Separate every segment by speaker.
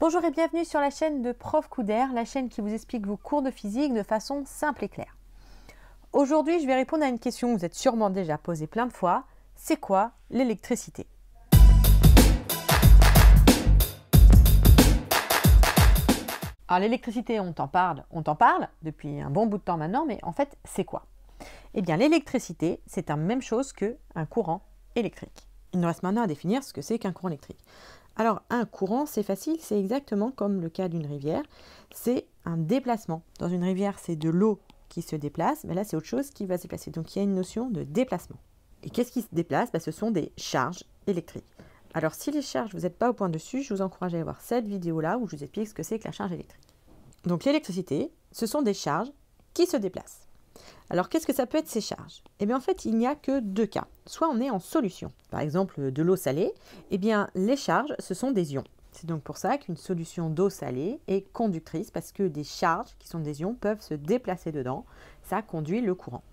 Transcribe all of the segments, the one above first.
Speaker 1: Bonjour et bienvenue sur la chaîne de Prof Couder, la chaîne qui vous explique vos cours de physique de façon simple et claire. Aujourd'hui, je vais répondre à une question que vous êtes sûrement déjà posée plein de fois. C'est quoi l'électricité Alors l'électricité, on t'en parle, on t'en parle depuis un bon bout de temps maintenant, mais en fait, c'est quoi Eh bien, l'électricité, c'est la même chose qu'un courant électrique. Il nous reste maintenant à définir ce que c'est qu'un courant électrique. Alors un courant, c'est facile, c'est exactement comme le cas d'une rivière, c'est un déplacement. Dans une rivière, c'est de l'eau qui se déplace, mais là c'est autre chose qui va se déplacer. Donc il y a une notion de déplacement. Et qu'est-ce qui se déplace bah, Ce sont des charges électriques. Alors si les charges, vous n'êtes pas au point dessus, je vous encourage à aller voir cette vidéo-là où je vous explique ce que c'est que la charge électrique. Donc l'électricité, ce sont des charges qui se déplacent. Alors qu'est-ce que ça peut être ces charges Eh bien en fait, il n'y a que deux cas. Soit on est en solution, par exemple de l'eau salée, eh bien les charges, ce sont des ions. C'est donc pour ça qu'une solution d'eau salée est conductrice parce que des charges qui sont des ions peuvent se déplacer dedans. Ça conduit le courant.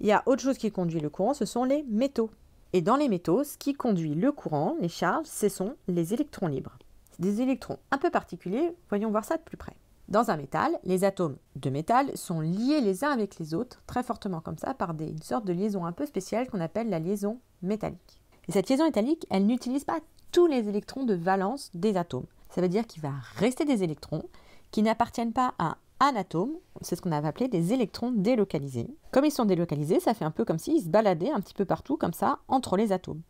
Speaker 1: Il y a autre chose qui conduit le courant, ce sont les métaux. Et dans les métaux, ce qui conduit le courant, les charges, ce sont les électrons libres. C'est des électrons un peu particuliers, voyons voir ça de plus près. Dans un métal, les atomes de métal sont liés les uns avec les autres, très fortement comme ça, par une sorte de liaison un peu spéciale qu'on appelle la liaison métallique. Et cette liaison métallique, elle n'utilise pas tous les électrons de valence des atomes. Ça veut dire qu'il va rester des électrons qui n'appartiennent pas à un atome, c'est ce qu'on avait appelé des électrons délocalisés. Comme ils sont délocalisés, ça fait un peu comme s'ils se baladaient un petit peu partout comme ça entre les atomes.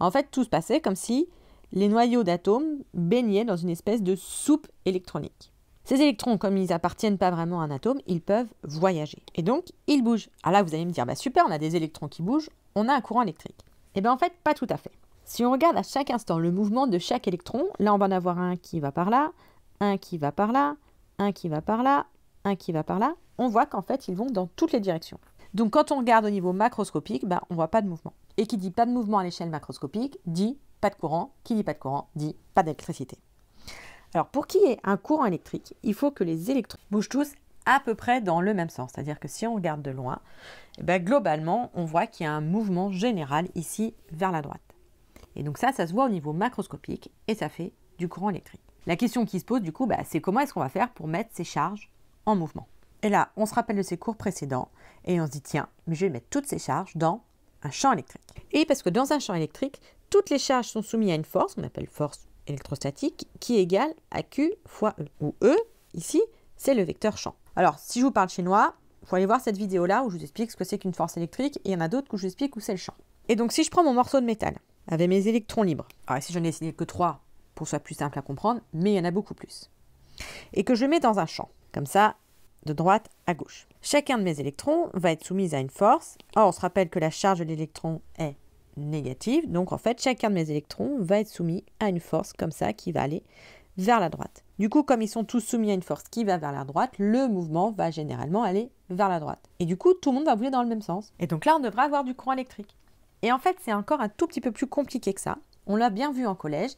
Speaker 1: En fait, tout se passait comme si les noyaux d'atomes baignaient dans une espèce de soupe électronique. Ces électrons, comme ils appartiennent pas vraiment à un atome, ils peuvent voyager. Et donc, ils bougent. Alors ah là, vous allez me dire, bah super, on a des électrons qui bougent, on a un courant électrique. Eh bien en fait, pas tout à fait. Si on regarde à chaque instant le mouvement de chaque électron, là on va en avoir un qui va par là, un qui va par là, un qui va par là, un qui va par là, on voit qu'en fait ils vont dans toutes les directions. Donc quand on regarde au niveau macroscopique, bah, on voit pas de mouvement. Et qui dit pas de mouvement à l'échelle macroscopique dit pas de courant, qui dit pas de courant dit pas d'électricité. Alors pour qu'il y ait un courant électrique, il faut que les électrons bougent tous à peu près dans le même sens. C'est-à-dire que si on regarde de loin, eh ben, globalement, on voit qu'il y a un mouvement général ici vers la droite. Et donc ça, ça se voit au niveau macroscopique et ça fait du courant électrique. La question qui se pose du coup, bah, c'est comment est-ce qu'on va faire pour mettre ces charges en mouvement Et là, on se rappelle de ces cours précédents et on se dit tiens, mais je vais mettre toutes ces charges dans un champ électrique. Et parce que dans un champ électrique, toutes les charges sont soumises à une force, qu'on appelle force électrostatique qui égale à Q fois E, ou E, ici, c'est le vecteur champ. Alors, si je vous parle chinois, il faut aller voir cette vidéo-là où je vous explique ce que c'est qu'une force électrique, et il y en a d'autres où je vous explique où c'est le champ. Et donc, si je prends mon morceau de métal, avec mes électrons libres, alors ici, j'en ai essayé que 3 pour que ce soit plus simple à comprendre, mais il y en a beaucoup plus, et que je mets dans un champ, comme ça, de droite à gauche. Chacun de mes électrons va être soumis à une force. Or, on se rappelle que la charge de l'électron est négative. Donc en fait, chacun de mes électrons va être soumis à une force comme ça qui va aller vers la droite. Du coup, comme ils sont tous soumis à une force qui va vers la droite, le mouvement va généralement aller vers la droite. Et du coup, tout le monde va bouger dans le même sens. Et donc là, on devrait avoir du courant électrique. Et en fait, c'est encore un tout petit peu plus compliqué que ça. On l'a bien vu en collège.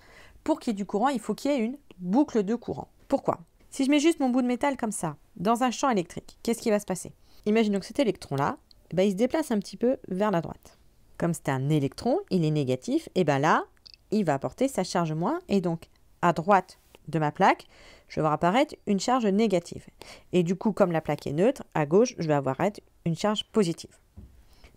Speaker 1: Pour qu'il y ait du courant, il faut qu'il y ait une boucle de courant. Pourquoi Si je mets juste mon bout de métal comme ça, dans un champ électrique, qu'est-ce qui va se passer Imaginons que cet électron-là, eh ben, il se déplace un petit peu vers la droite. Comme c'est un électron, il est négatif, et eh bien là, il va apporter sa charge moins. Et donc, à droite de ma plaque, je vais voir apparaître une charge négative. Et du coup, comme la plaque est neutre, à gauche, je vais avoir une charge positive.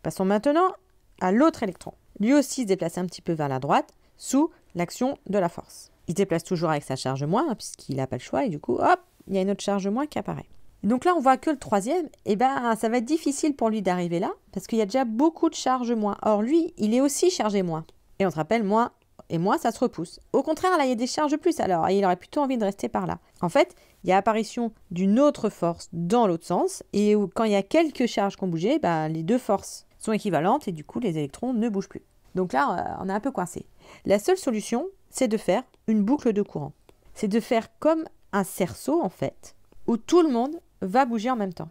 Speaker 1: Passons maintenant à l'autre électron. Lui aussi se déplace un petit peu vers la droite sous l'action de la force. Il se déplace toujours avec sa charge moins, hein, puisqu'il n'a pas le choix, et du coup, hop, il y a une autre charge moins qui apparaît. Donc là, on voit que le troisième, eh ben, ça va être difficile pour lui d'arriver là, parce qu'il y a déjà beaucoup de charges moins. Or, lui, il est aussi chargé moins. Et on se rappelle, moins et moins, ça se repousse. Au contraire, là, il y a des charges plus, alors, il aurait plutôt envie de rester par là. En fait, il y a apparition d'une autre force dans l'autre sens, et quand il y a quelques charges qui ont bougé, ben, les deux forces sont équivalentes, et du coup, les électrons ne bougent plus. Donc là, euh, on est un peu coincé. La seule solution, c'est de faire une boucle de courant. C'est de faire comme un cerceau, en fait, où tout le monde va bouger en même temps.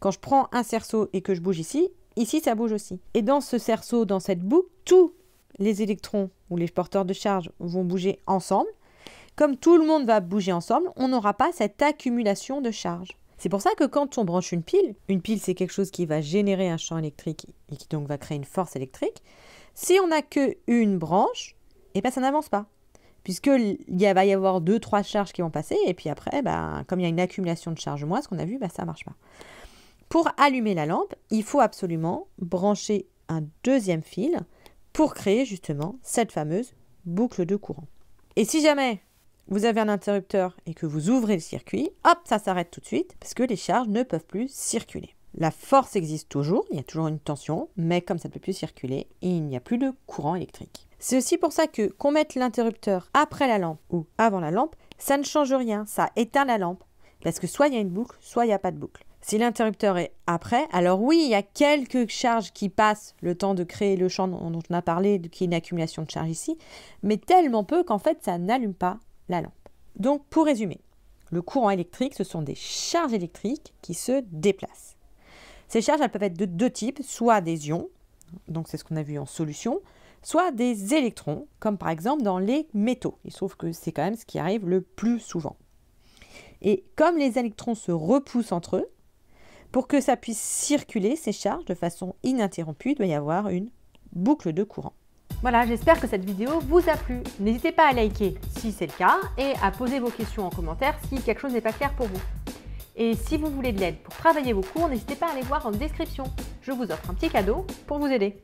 Speaker 1: Quand je prends un cerceau et que je bouge ici, ici ça bouge aussi. Et dans ce cerceau, dans cette boucle, tous les électrons ou les porteurs de charge vont bouger ensemble. Comme tout le monde va bouger ensemble, on n'aura pas cette accumulation de charge. C'est pour ça que quand on branche une pile, une pile c'est quelque chose qui va générer un champ électrique et qui donc va créer une force électrique. Si on n'a qu'une branche, eh ben, ça n'avance pas puisqu'il va y avoir deux, trois charges qui vont passer, et puis après, bah, comme il y a une accumulation de charges moins, ce qu'on a vu, bah, ça ne marche pas. Pour allumer la lampe, il faut absolument brancher un deuxième fil pour créer justement cette fameuse boucle de courant. Et si jamais vous avez un interrupteur et que vous ouvrez le circuit, hop, ça s'arrête tout de suite, parce que les charges ne peuvent plus circuler. La force existe toujours, il y a toujours une tension, mais comme ça ne peut plus circuler, il n'y a plus de courant électrique. C'est aussi pour ça que qu'on mette l'interrupteur après la lampe ou avant la lampe, ça ne change rien, ça éteint la lampe. Parce que soit il y a une boucle, soit il n'y a pas de boucle. Si l'interrupteur est après, alors oui, il y a quelques charges qui passent le temps de créer le champ dont on a parlé, qui est une accumulation de charges ici, mais tellement peu qu'en fait, ça n'allume pas la lampe. Donc, pour résumer, le courant électrique, ce sont des charges électriques qui se déplacent. Ces charges, elles peuvent être de deux types, soit des ions, donc c'est ce qu'on a vu en solution, soit des électrons, comme par exemple dans les métaux. Il se que c'est quand même ce qui arrive le plus souvent. Et comme les électrons se repoussent entre eux, pour que ça puisse circuler ces charges de façon ininterrompue, il doit y avoir une boucle de courant. Voilà, j'espère que cette vidéo vous a plu. N'hésitez pas à liker si c'est le cas et à poser vos questions en commentaire si quelque chose n'est pas clair pour vous. Et si vous voulez de l'aide pour travailler vos cours, n'hésitez pas à aller voir en description. Je vous offre un petit cadeau pour vous aider.